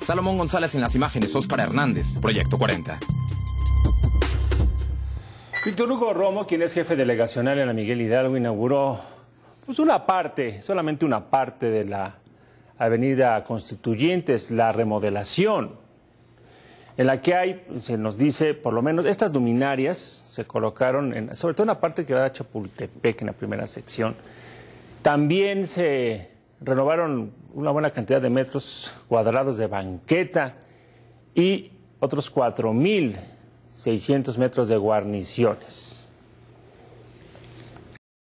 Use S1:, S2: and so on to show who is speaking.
S1: Salomón González en las imágenes, Óscar Hernández, Proyecto 40.
S2: Víctor Hugo Romo, quien es jefe delegacional en la Miguel Hidalgo, inauguró pues, una parte, solamente una parte de la Avenida Constituyentes, la remodelación, en la que hay, pues, se nos dice, por lo menos, estas luminarias se colocaron, en, sobre todo en la parte que va a Chapultepec, en la primera sección. También se renovaron una buena cantidad de metros cuadrados de banqueta y otros 4.600 metros de guarniciones.